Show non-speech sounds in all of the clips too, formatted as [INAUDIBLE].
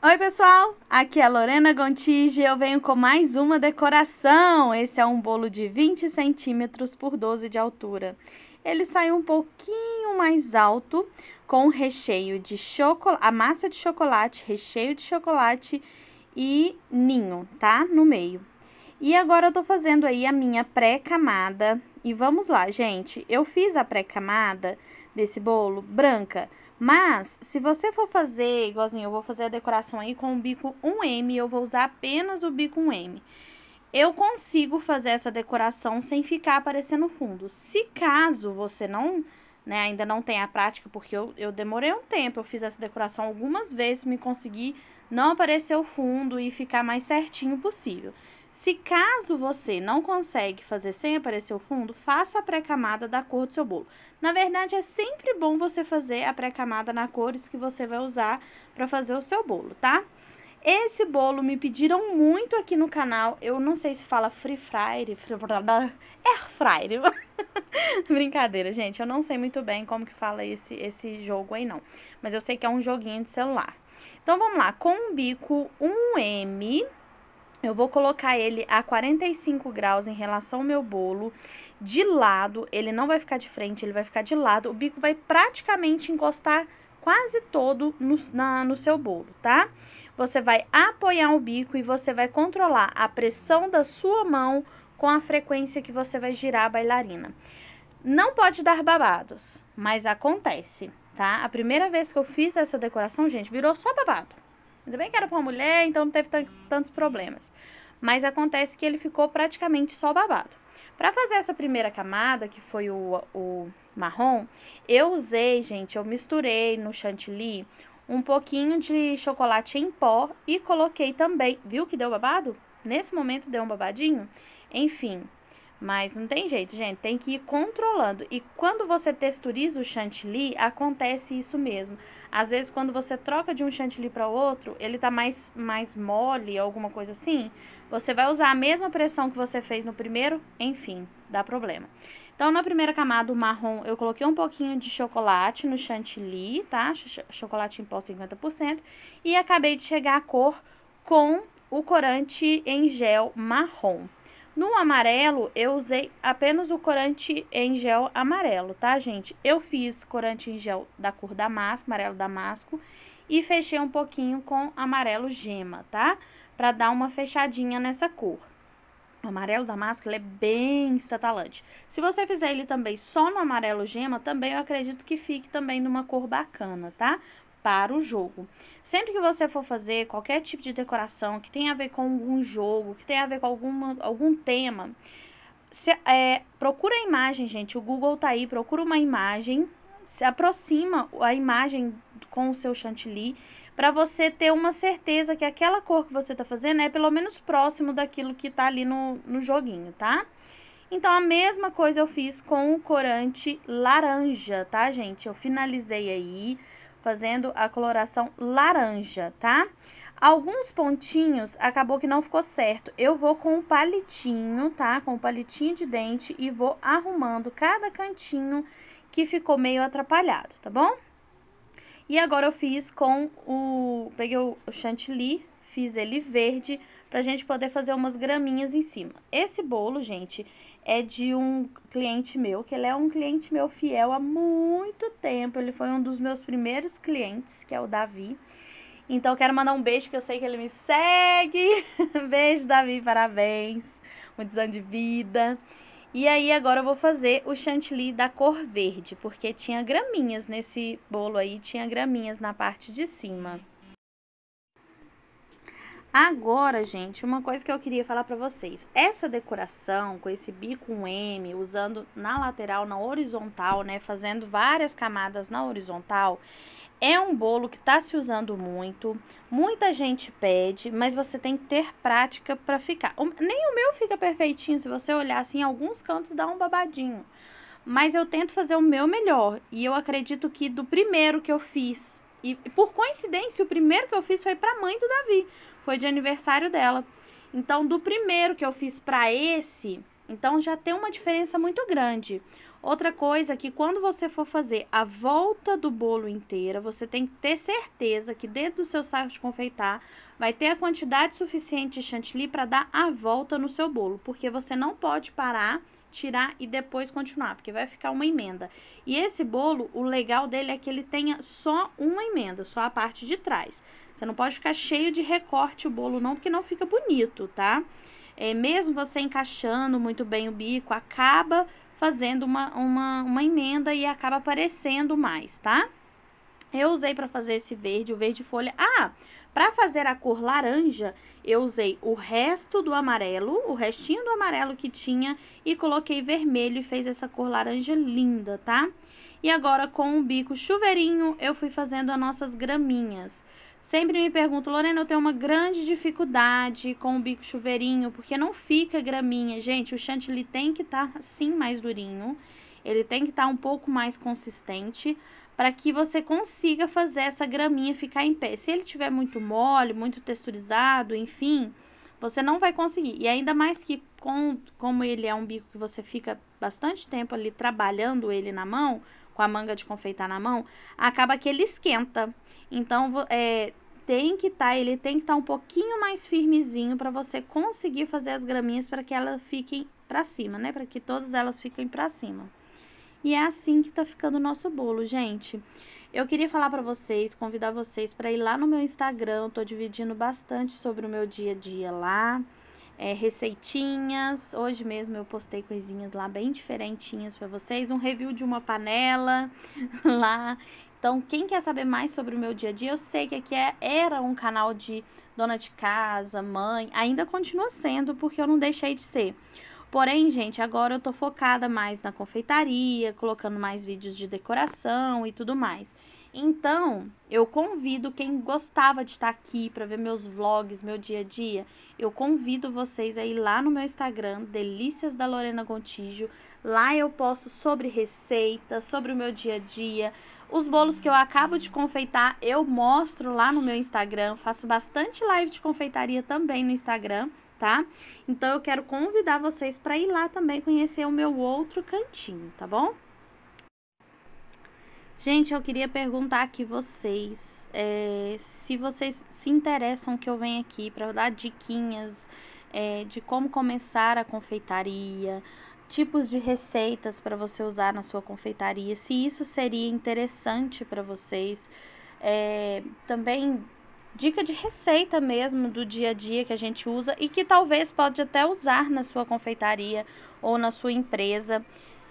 Oi, pessoal! Aqui é Lorena Gontige e eu venho com mais uma decoração. Esse é um bolo de 20 centímetros por 12 de altura. Ele saiu um pouquinho mais alto, com recheio de chocolate, a massa de chocolate, recheio de chocolate e ninho, tá? No meio. E agora eu tô fazendo aí a minha pré-camada. E vamos lá, gente. Eu fiz a pré-camada desse bolo branca, mas, se você for fazer, igualzinho, eu vou fazer a decoração aí com o bico 1M, eu vou usar apenas o bico 1M. Eu consigo fazer essa decoração sem ficar aparecendo fundo. Se caso você não, né, ainda não tenha a prática, porque eu, eu demorei um tempo, eu fiz essa decoração algumas vezes, me consegui não aparecer o fundo e ficar mais certinho possível. Se caso você não consegue fazer sem aparecer o fundo, faça a pré-camada da cor do seu bolo. Na verdade, é sempre bom você fazer a pré-camada na cores que você vai usar para fazer o seu bolo, tá? Esse bolo me pediram muito aqui no canal. Eu não sei se fala free fryer, free... air fryer. [LAUGHS] Brincadeira, gente. Eu não sei muito bem como que fala esse, esse jogo aí, não. Mas eu sei que é um joguinho de celular. Então, vamos lá. Com um bico 1M eu vou colocar ele a 45 graus em relação ao meu bolo, de lado, ele não vai ficar de frente, ele vai ficar de lado, o bico vai praticamente encostar quase todo no, na, no seu bolo, tá? Você vai apoiar o bico e você vai controlar a pressão da sua mão com a frequência que você vai girar a bailarina. Não pode dar babados, mas acontece, tá? A primeira vez que eu fiz essa decoração, gente, virou só babado. Ainda bem que era pra uma mulher, então não teve tantos problemas. Mas acontece que ele ficou praticamente só babado. Para fazer essa primeira camada, que foi o, o marrom, eu usei, gente, eu misturei no chantilly um pouquinho de chocolate em pó e coloquei também, viu que deu babado? Nesse momento deu um babadinho? Enfim, mas não tem jeito, gente, tem que ir controlando. E quando você texturiza o chantilly, acontece isso mesmo. Às vezes, quando você troca de um chantilly para outro, ele tá mais, mais mole, alguma coisa assim. Você vai usar a mesma pressão que você fez no primeiro, enfim, dá problema. Então, na primeira camada, o marrom, eu coloquei um pouquinho de chocolate no chantilly, tá? Ch chocolate em pó 50%. E acabei de chegar a cor com o corante em gel marrom. No amarelo, eu usei apenas o corante em gel amarelo, tá, gente? Eu fiz corante em gel da cor damasco, amarelo damasco, e fechei um pouquinho com amarelo gema, tá? Pra dar uma fechadinha nessa cor. O amarelo damasco, ele é bem estatalante. Se você fizer ele também só no amarelo gema, também eu acredito que fique também numa cor bacana, tá? para o jogo. Sempre que você for fazer qualquer tipo de decoração que tenha a ver com algum jogo, que tenha a ver com alguma, algum tema, se, é, procura a imagem, gente. O Google tá aí, procura uma imagem, se aproxima a imagem com o seu chantilly para você ter uma certeza que aquela cor que você tá fazendo é pelo menos próximo daquilo que tá ali no, no joguinho, tá? Então, a mesma coisa eu fiz com o corante laranja, tá, gente? Eu finalizei aí fazendo a coloração laranja, tá? Alguns pontinhos acabou que não ficou certo. Eu vou com o palitinho, tá? Com o palitinho de dente e vou arrumando cada cantinho que ficou meio atrapalhado, tá bom? E agora eu fiz com o... Peguei o chantilly, fiz ele verde pra gente poder fazer umas graminhas em cima. Esse bolo, gente, é de um cliente meu, que ele é um cliente meu fiel há muito tempo. Ele foi um dos meus primeiros clientes, que é o Davi. Então quero mandar um beijo que eu sei que ele me segue. [LAUGHS] beijo, Davi, parabéns. Muitos anos de vida. E aí agora eu vou fazer o chantilly da cor verde, porque tinha graminhas nesse bolo aí, tinha graminhas na parte de cima. Agora, gente, uma coisa que eu queria falar para vocês. Essa decoração com esse bico M, usando na lateral, na horizontal, né, fazendo várias camadas na horizontal, é um bolo que tá se usando muito, muita gente pede, mas você tem que ter prática para ficar. nem o meu fica perfeitinho, se você olhar assim, alguns cantos dá um babadinho. Mas eu tento fazer o meu melhor, e eu acredito que do primeiro que eu fiz, e por coincidência, o primeiro que eu fiz foi para mãe do Davi, foi de aniversário dela. Então, do primeiro que eu fiz para esse, então já tem uma diferença muito grande. Outra coisa é que quando você for fazer a volta do bolo inteira, você tem que ter certeza que dentro do seu saco de confeitar vai ter a quantidade suficiente de chantilly para dar a volta no seu bolo, porque você não pode parar tirar e depois continuar, porque vai ficar uma emenda. E esse bolo, o legal dele é que ele tenha só uma emenda, só a parte de trás. Você não pode ficar cheio de recorte o bolo não, porque não fica bonito, tá? É, mesmo você encaixando muito bem o bico, acaba fazendo uma, uma, uma emenda e acaba aparecendo mais, tá? Eu usei para fazer esse verde, o verde folha. Ah, para fazer a cor laranja, eu usei o resto do amarelo, o restinho do amarelo que tinha e coloquei vermelho e fez essa cor laranja linda, tá? E agora com o bico chuveirinho eu fui fazendo as nossas graminhas. Sempre me pergunto, Lorena, eu tenho uma grande dificuldade com o bico chuveirinho, porque não fica graminha. Gente, o chantilly tem que estar tá, assim mais durinho, ele tem que estar tá um pouco mais consistente, para que você consiga fazer essa graminha ficar em pé. Se ele tiver muito mole, muito texturizado, enfim, você não vai conseguir. E ainda mais que com, como ele é um bico que você fica bastante tempo ali trabalhando ele na mão, com a manga de confeitar na mão, acaba que ele esquenta. Então, é, tem que estar, tá, ele tem que estar tá um pouquinho mais firmezinho para você conseguir fazer as graminhas para que elas fiquem para cima, né? Para que todas elas fiquem para cima. E é assim que tá ficando o nosso bolo, gente. Eu queria falar para vocês, convidar vocês para ir lá no meu Instagram, tô dividindo bastante sobre o meu dia a dia lá. É, receitinhas. Hoje mesmo eu postei coisinhas lá bem diferentinhas para vocês, um review de uma panela [LAUGHS] lá. Então, quem quer saber mais sobre o meu dia a dia, eu sei que aqui é, era um canal de dona de casa, mãe, ainda continua sendo, porque eu não deixei de ser. Porém, gente, agora eu tô focada mais na confeitaria, colocando mais vídeos de decoração e tudo mais. Então, eu convido quem gostava de estar tá aqui para ver meus vlogs, meu dia a dia, eu convido vocês aí lá no meu Instagram, Delícias da Lorena Gontijo. Lá eu posto sobre receitas, sobre o meu dia a dia, os bolos que eu acabo de confeitar, eu mostro lá no meu Instagram. Faço bastante live de confeitaria também no Instagram, tá? Então, eu quero convidar vocês para ir lá também conhecer o meu outro cantinho, tá bom? Gente, eu queria perguntar aqui vocês é, se vocês se interessam que eu venha aqui para dar diquinhas é, de como começar a confeitaria, tipos de receitas para você usar na sua confeitaria, se isso seria interessante para vocês. É, também dica de receita mesmo do dia a dia que a gente usa e que talvez pode até usar na sua confeitaria ou na sua empresa.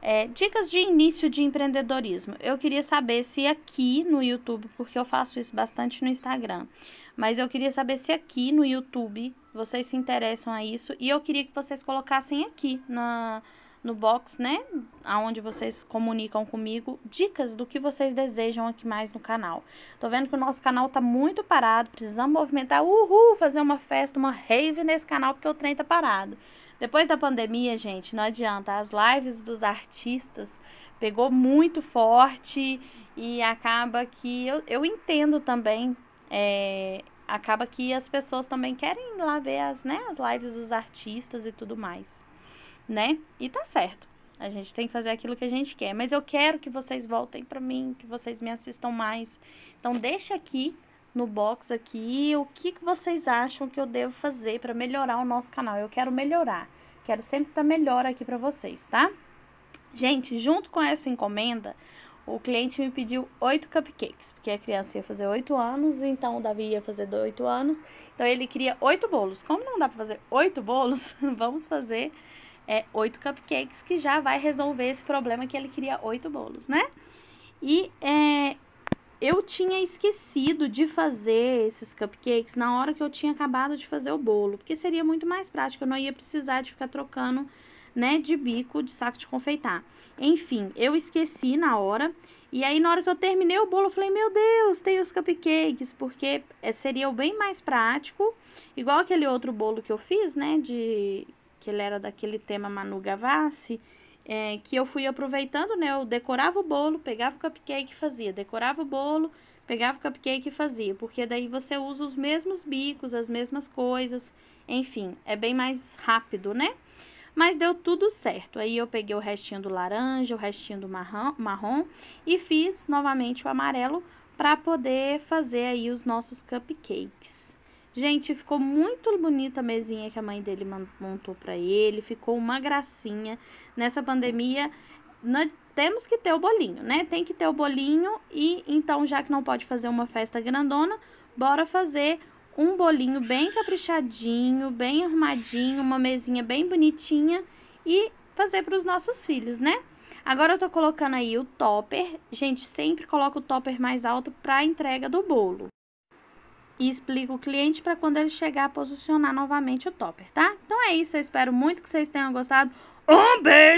É, dicas de início de empreendedorismo. Eu queria saber se aqui no YouTube, porque eu faço isso bastante no Instagram, mas eu queria saber se aqui no YouTube vocês se interessam a isso e eu queria que vocês colocassem aqui na, no box, né? Aonde vocês comunicam comigo dicas do que vocês desejam aqui mais no canal. Tô vendo que o nosso canal tá muito parado, precisamos movimentar, uhul, fazer uma festa, uma rave nesse canal, porque o trem tá parado. Depois da pandemia, gente, não adianta, as lives dos artistas pegou muito forte e acaba que eu, eu entendo também, é, acaba que as pessoas também querem ir lá ver as, né, as lives dos artistas e tudo mais né? E tá certo. A gente tem que fazer aquilo que a gente quer. Mas eu quero que vocês voltem para mim, que vocês me assistam mais. Então deixa aqui no box aqui o que, que vocês acham que eu devo fazer para melhorar o nosso canal. Eu quero melhorar. Quero sempre estar tá melhor aqui para vocês, tá? Gente, junto com essa encomenda, o cliente me pediu oito cupcakes, porque a criança ia fazer oito anos, então o Davi ia fazer oito anos. Então ele queria oito bolos. Como não dá para fazer oito bolos, [LAUGHS] vamos fazer é, oito cupcakes, que já vai resolver esse problema que ele queria oito bolos, né? E é, eu tinha esquecido de fazer esses cupcakes na hora que eu tinha acabado de fazer o bolo, porque seria muito mais prático, eu não ia precisar de ficar trocando né, de bico de saco de confeitar. Enfim, eu esqueci na hora. E aí, na hora que eu terminei o bolo, eu falei: Meu Deus, tem os cupcakes, porque é, seria o bem mais prático, igual aquele outro bolo que eu fiz, né, de que ele era daquele tema Manu Gavassi, é, que eu fui aproveitando, né? Eu decorava o bolo, pegava o cupcake e fazia. Decorava o bolo, pegava o cupcake e fazia. Porque daí você usa os mesmos bicos, as mesmas coisas. Enfim, é bem mais rápido, né? Mas deu tudo certo. Aí eu peguei o restinho do laranja, o restinho do marrom, marrom e fiz novamente o amarelo para poder fazer aí os nossos cupcakes. Gente, ficou muito bonita a mesinha que a mãe dele montou para ele, ficou uma gracinha. Nessa pandemia, nós temos que ter o bolinho, né? Tem que ter o bolinho e então já que não pode fazer uma festa grandona, bora fazer um bolinho bem caprichadinho, bem arrumadinho, uma mesinha bem bonitinha e fazer para os nossos filhos, né? Agora eu tô colocando aí o topper. Gente, sempre coloca o topper mais alto para entrega do bolo e explica o cliente para quando ele chegar a posicionar novamente o topper, tá? Então é isso, eu espero muito que vocês tenham gostado. Um beijo!